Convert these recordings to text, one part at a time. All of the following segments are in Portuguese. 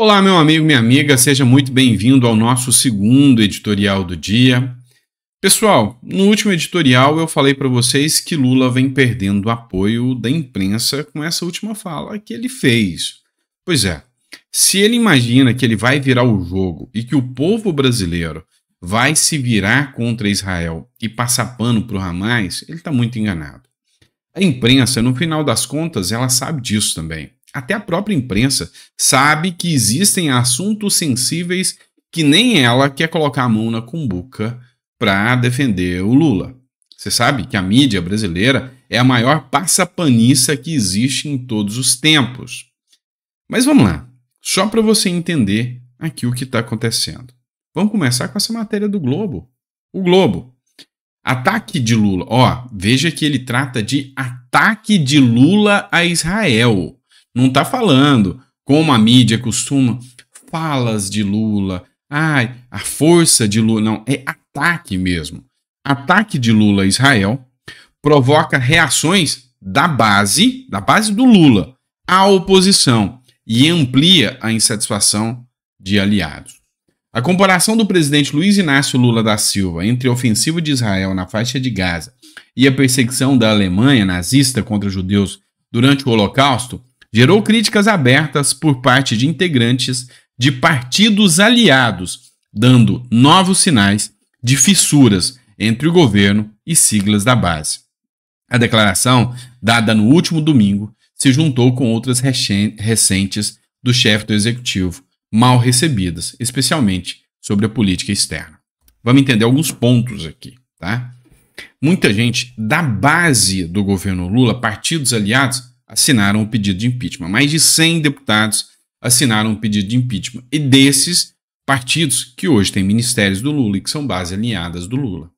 Olá, meu amigo, minha amiga, seja muito bem-vindo ao nosso segundo editorial do dia. Pessoal, no último editorial eu falei para vocês que Lula vem perdendo apoio da imprensa com essa última fala que ele fez. Pois é, se ele imagina que ele vai virar o jogo e que o povo brasileiro vai se virar contra Israel e passar pano para o Hamas, ele está muito enganado. A imprensa, no final das contas, ela sabe disso também até a própria imprensa, sabe que existem assuntos sensíveis que nem ela quer colocar a mão na cumbuca para defender o Lula. Você sabe que a mídia brasileira é a maior passapaniça que existe em todos os tempos. Mas vamos lá, só para você entender aqui o que está acontecendo. Vamos começar com essa matéria do Globo. O Globo. Ataque de Lula. Ó, veja que ele trata de ataque de Lula a Israel. Não está falando, como a mídia costuma, falas de Lula, ai, a força de Lula. Não, é ataque mesmo. Ataque de Lula a Israel provoca reações da base, da base do Lula, à oposição e amplia a insatisfação de aliados. A comparação do presidente Luiz Inácio Lula da Silva entre a ofensiva de Israel na faixa de Gaza e a perseguição da Alemanha nazista contra judeus durante o Holocausto gerou críticas abertas por parte de integrantes de partidos aliados, dando novos sinais de fissuras entre o governo e siglas da base. A declaração, dada no último domingo, se juntou com outras recentes do chefe do executivo, mal recebidas, especialmente sobre a política externa. Vamos entender alguns pontos aqui, tá? Muita gente da base do governo Lula, partidos aliados, assinaram o pedido de impeachment. Mais de 100 deputados assinaram o pedido de impeachment. E desses, partidos que hoje têm ministérios do Lula e que são bases alinhadas do Lula.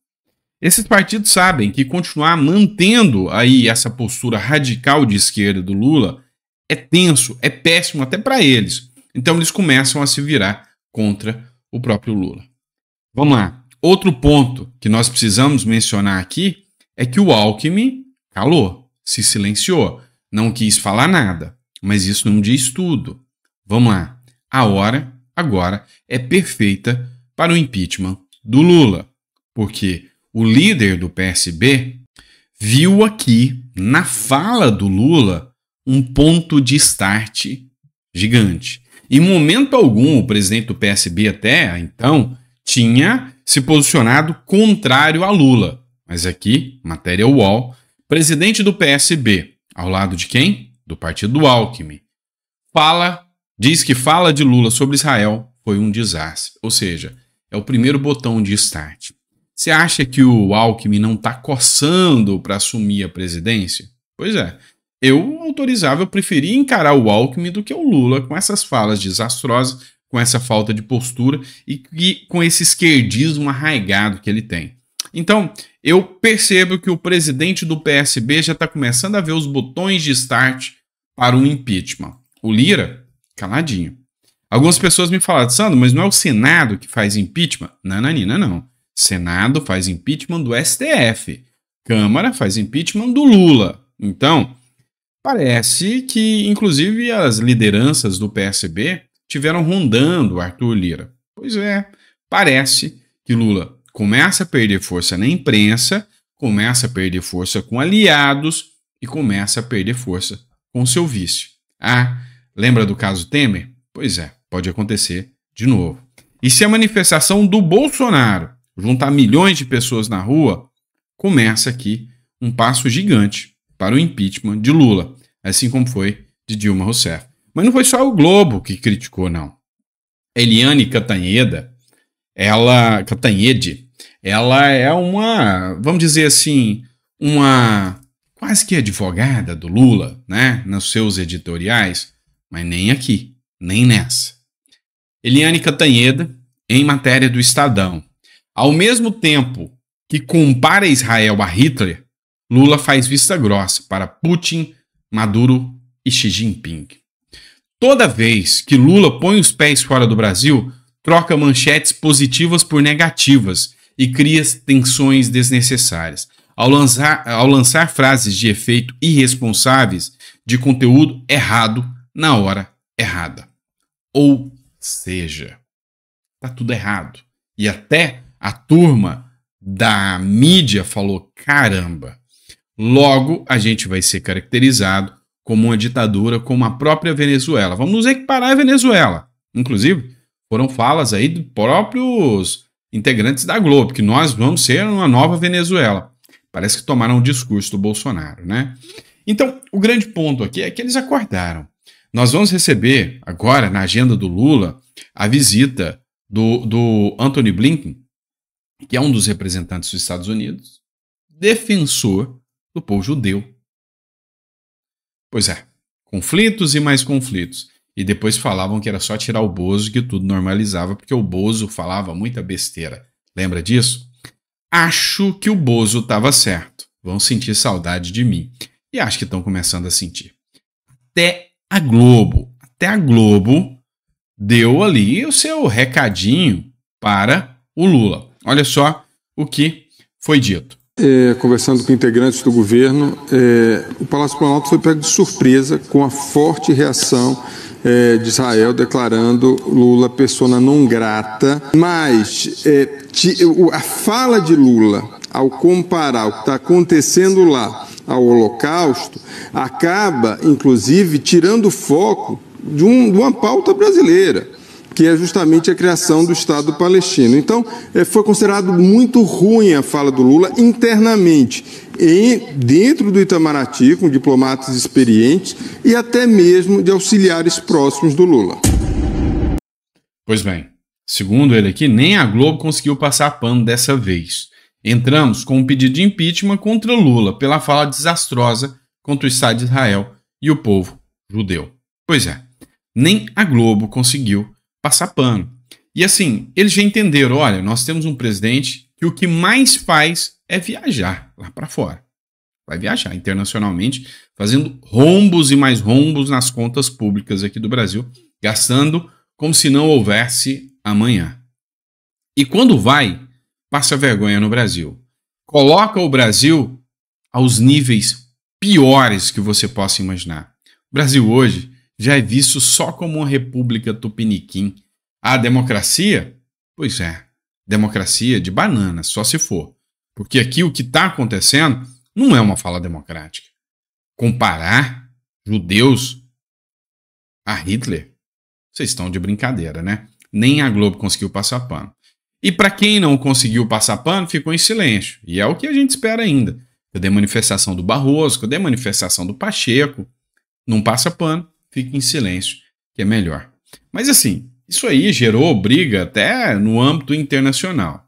Esses partidos sabem que continuar mantendo aí essa postura radical de esquerda do Lula é tenso, é péssimo até para eles. Então eles começam a se virar contra o próprio Lula. Vamos lá. Outro ponto que nós precisamos mencionar aqui é que o Alckmin calou, se silenciou. Não quis falar nada, mas isso não diz tudo. Vamos lá. A hora, agora, é perfeita para o impeachment do Lula, porque o líder do PSB viu aqui, na fala do Lula, um ponto de start gigante. Em momento algum, o presidente do PSB até então tinha se posicionado contrário a Lula. Mas aqui, matéria UOL, presidente do PSB ao lado de quem? Do partido do Alckmin. Fala, diz que fala de Lula sobre Israel foi um desastre. Ou seja, é o primeiro botão de start. Você acha que o Alckmin não está coçando para assumir a presidência? Pois é. Eu, autorizava, eu preferia encarar o Alckmin do que o Lula com essas falas desastrosas, com essa falta de postura e, e com esse esquerdismo arraigado que ele tem. Então, eu percebo que o presidente do PSB já está começando a ver os botões de start para o impeachment. O Lira, caladinho. Algumas pessoas me falaram, Sandro, mas não é o Senado que faz impeachment? Nananina, é não. Senado faz impeachment do STF. Câmara faz impeachment do Lula. Então, parece que, inclusive, as lideranças do PSB tiveram rondando Arthur Lira. Pois é, parece que Lula começa a perder força na imprensa, começa a perder força com aliados e começa a perder força com seu vício. Ah, lembra do caso Temer? Pois é, pode acontecer de novo. E se a manifestação do Bolsonaro juntar milhões de pessoas na rua, começa aqui um passo gigante para o impeachment de Lula, assim como foi de Dilma Rousseff. Mas não foi só o Globo que criticou, não. Eliane Catanheda, ela, Catanhede, ela é uma, vamos dizer assim, uma quase que advogada do Lula, né, nos seus editoriais, mas nem aqui, nem nessa. Eliane Catanheda, em matéria do Estadão. Ao mesmo tempo que compara Israel a Hitler, Lula faz vista grossa para Putin, Maduro e Xi Jinping. Toda vez que Lula põe os pés fora do Brasil, troca manchetes positivas por negativas e cria tensões desnecessárias. Ao lançar, ao lançar frases de efeito irresponsáveis de conteúdo errado na hora errada. Ou seja, tá tudo errado. E até a turma da mídia falou: caramba, logo a gente vai ser caracterizado como uma ditadura, como a própria Venezuela. Vamos nos equiparar à Venezuela. Inclusive, foram falas aí dos próprios integrantes da Globo, que nós vamos ser uma nova Venezuela. Parece que tomaram o discurso do Bolsonaro, né? Então, o grande ponto aqui é que eles acordaram. Nós vamos receber agora, na agenda do Lula, a visita do, do Anthony Blinken, que é um dos representantes dos Estados Unidos, defensor do povo judeu. Pois é, conflitos e mais conflitos e depois falavam que era só tirar o Bozo que tudo normalizava, porque o Bozo falava muita besteira. Lembra disso? Acho que o Bozo estava certo. Vão sentir saudade de mim. E acho que estão começando a sentir. Até a Globo, até a Globo deu ali o seu recadinho para o Lula. Olha só o que foi dito. É, conversando com integrantes do governo, é, o Palácio Planalto foi pego de surpresa com a forte reação é, de Israel declarando Lula persona não grata, mas é, a fala de Lula ao comparar o que está acontecendo lá ao Holocausto acaba, inclusive, tirando o foco de, um, de uma pauta brasileira que é justamente a criação do Estado palestino. Então, eh, foi considerado muito ruim a fala do Lula internamente, e dentro do Itamaraty, com diplomatas experientes e até mesmo de auxiliares próximos do Lula. Pois bem, segundo ele aqui, nem a Globo conseguiu passar pano dessa vez. Entramos com um pedido de impeachment contra Lula pela fala desastrosa contra o Estado de Israel e o povo judeu. Pois é, nem a Globo conseguiu passar pano. E assim, eles já entenderam: olha, nós temos um presidente que o que mais faz é viajar lá para fora. Vai viajar internacionalmente, fazendo rombos e mais rombos nas contas públicas aqui do Brasil, gastando como se não houvesse amanhã. E quando vai, passa vergonha no Brasil. Coloca o Brasil aos níveis piores que você possa imaginar. O Brasil hoje já é visto só como uma república tupiniquim. A democracia? Pois é, democracia de banana, só se for. Porque aqui o que está acontecendo não é uma fala democrática. Comparar judeus a Hitler? Vocês estão de brincadeira, né? Nem a Globo conseguiu passar pano. E para quem não conseguiu passar pano, ficou em silêncio. E é o que a gente espera ainda. Cadê a manifestação do Barroso? Cadê a manifestação do Pacheco? Não passa pano fique em silêncio, que é melhor. Mas assim, isso aí gerou briga até no âmbito internacional.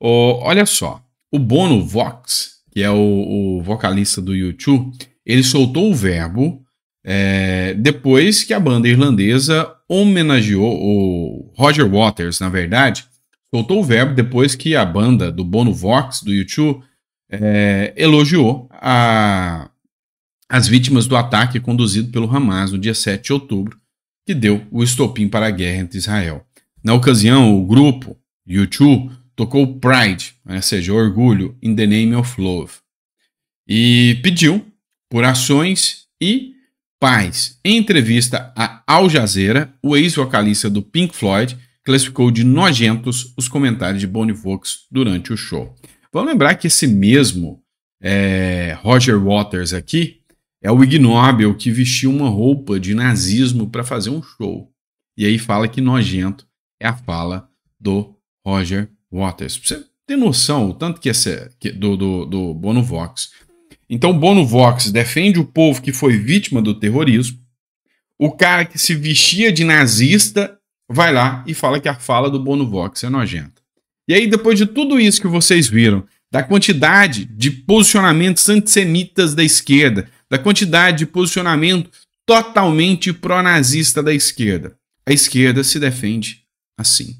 Oh, olha só, o Bono Vox, que é o, o vocalista do YouTube, ele soltou o verbo é, depois que a banda irlandesa homenageou o Roger Waters, na verdade, soltou o verbo depois que a banda do Bono Vox, do YouTube, é, elogiou a, as vítimas do ataque conduzido pelo Hamas no dia 7 de outubro, que deu o estopim para a guerra entre Israel. Na ocasião, o grupo U2 tocou Pride, ou né, seja, Orgulho, in the Name of Love, e pediu por ações e paz. Em entrevista a Al Jazeera, o ex-vocalista do Pink Floyd classificou de nojentos os comentários de Bonnie Vox durante o show. Vamos lembrar que esse mesmo é, Roger Waters aqui, é o Ig Nobel é que vestiu uma roupa de nazismo para fazer um show. E aí fala que nojento é a fala do Roger Waters. Pra você ter noção, o tanto que essa do, do, do Bono Vox. Então, Bono Vox defende o povo que foi vítima do terrorismo. O cara que se vestia de nazista vai lá e fala que a fala do Bono Vox é nojenta. E aí, depois de tudo isso que vocês viram, da quantidade de posicionamentos antissemitas da esquerda, da quantidade de posicionamento totalmente pró-nazista da esquerda. A esquerda se defende assim.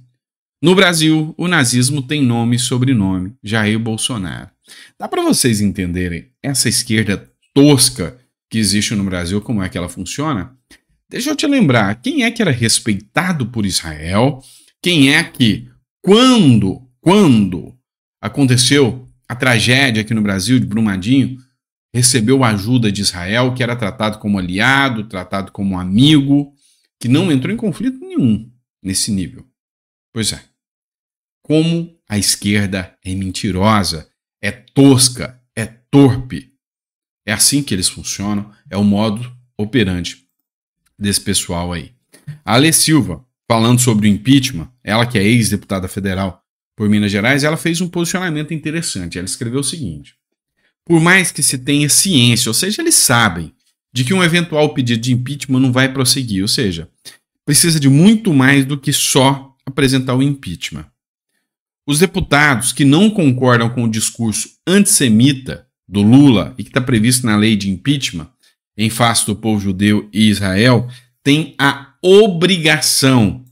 No Brasil, o nazismo tem nome e sobrenome: Jair Bolsonaro. Dá para vocês entenderem essa esquerda tosca que existe no Brasil, como é que ela funciona? Deixa eu te lembrar, quem é que era respeitado por Israel? Quem é que, quando, quando aconteceu a tragédia aqui no Brasil de Brumadinho, recebeu a ajuda de Israel, que era tratado como aliado, tratado como amigo, que não entrou em conflito nenhum nesse nível. Pois é. Como a esquerda é mentirosa, é tosca, é torpe. É assim que eles funcionam, é o modo operante desse pessoal aí. A Ale Silva, falando sobre o impeachment, ela que é ex-deputada federal por Minas Gerais, ela fez um posicionamento interessante. Ela escreveu o seguinte: por mais que se tenha ciência, ou seja, eles sabem de que um eventual pedido de impeachment não vai prosseguir, ou seja, precisa de muito mais do que só apresentar o impeachment. Os deputados que não concordam com o discurso antissemita do Lula e que está previsto na lei de impeachment em face do povo judeu e Israel têm a obrigação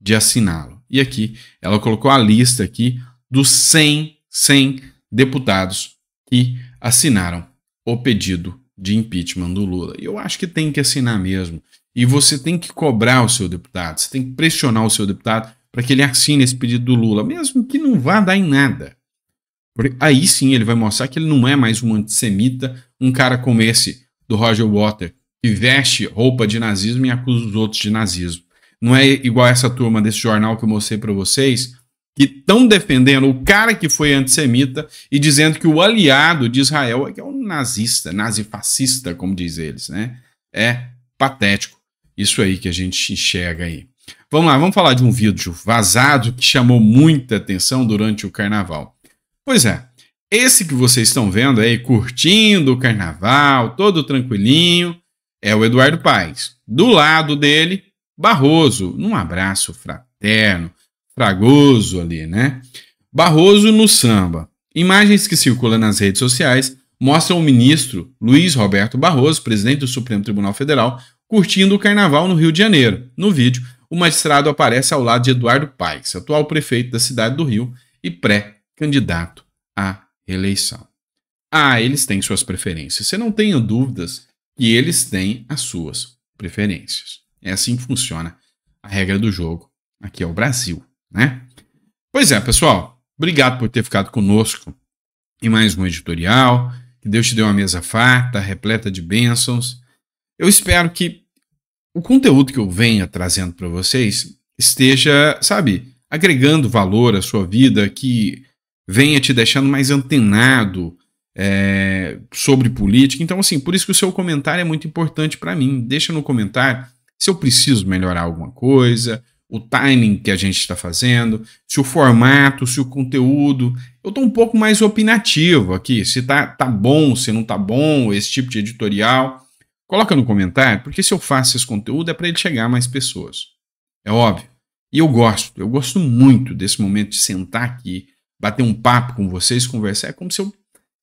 de assiná-lo. E aqui ela colocou a lista aqui dos 100, 100 deputados que assinaram o pedido de impeachment do Lula. E eu acho que tem que assinar mesmo. E você tem que cobrar o seu deputado, você tem que pressionar o seu deputado para que ele assine esse pedido do Lula, mesmo que não vá dar em nada. Porque aí sim ele vai mostrar que ele não é mais um antissemita, um cara como esse do Roger Water, que veste roupa de nazismo e acusa os outros de nazismo. Não é igual essa turma desse jornal que eu mostrei para vocês, que estão defendendo o cara que foi antissemita e dizendo que o aliado de Israel é que é um nazista, nazifascista, como diz eles, né? É patético. Isso aí que a gente enxerga aí. Vamos lá, vamos falar de um vídeo vazado que chamou muita atenção durante o carnaval. Pois é, esse que vocês estão vendo aí, curtindo o carnaval, todo tranquilinho, é o Eduardo Paes. Do lado dele, Barroso, num abraço fraterno, Fragoso ali, né? Barroso no samba. Imagens que circulam nas redes sociais mostram o ministro Luiz Roberto Barroso, presidente do Supremo Tribunal Federal, curtindo o carnaval no Rio de Janeiro. No vídeo, o magistrado aparece ao lado de Eduardo Paes, atual prefeito da cidade do Rio e pré-candidato à reeleição. Ah, eles têm suas preferências. Você não tenha dúvidas que eles têm as suas preferências. É assim que funciona a regra do jogo. Aqui é o Brasil né? Pois é, pessoal, obrigado por ter ficado conosco em mais um editorial. Que Deus te dê uma mesa farta, repleta de bênçãos. Eu espero que o conteúdo que eu venha trazendo para vocês esteja, sabe, agregando valor à sua vida, que venha te deixando mais antenado é, sobre política. Então, assim, por isso que o seu comentário é muito importante para mim. Deixa no comentário se eu preciso melhorar alguma coisa, o timing que a gente está fazendo, se o formato, se o conteúdo. Eu estou um pouco mais opinativo aqui, se tá, tá bom, se não tá bom, esse tipo de editorial. Coloca no comentário, porque se eu faço esse conteúdo é para ele chegar a mais pessoas. É óbvio. E eu gosto, eu gosto muito desse momento de sentar aqui, bater um papo com vocês, conversar. É como se eu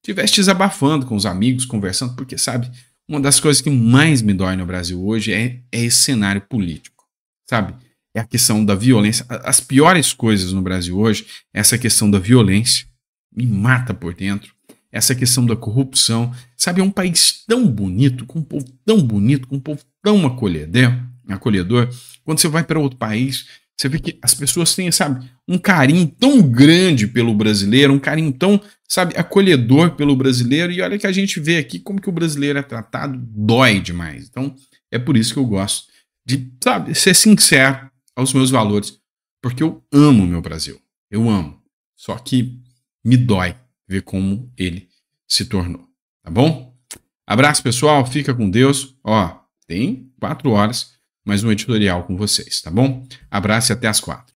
estivesse desabafando com os amigos, conversando, porque sabe, uma das coisas que mais me dói no Brasil hoje é, é esse cenário político, sabe? é a questão da violência. As piores coisas no Brasil hoje é essa questão da violência, me mata por dentro, essa questão da corrupção. Sabe, é um país tão bonito, com um povo tão bonito, com um povo tão acolhedor, acolhedor. Quando você vai para outro país, você vê que as pessoas têm, sabe, um carinho tão grande pelo brasileiro, um carinho tão, sabe, acolhedor pelo brasileiro. E olha que a gente vê aqui como que o brasileiro é tratado, dói demais. Então, é por isso que eu gosto de, sabe, ser sincero aos meus valores, porque eu amo o meu Brasil. Eu amo. Só que me dói ver como ele se tornou. Tá bom? Abraço, pessoal. Fica com Deus. Ó, tem quatro horas mais um editorial com vocês, tá bom? Abraço e até as quatro.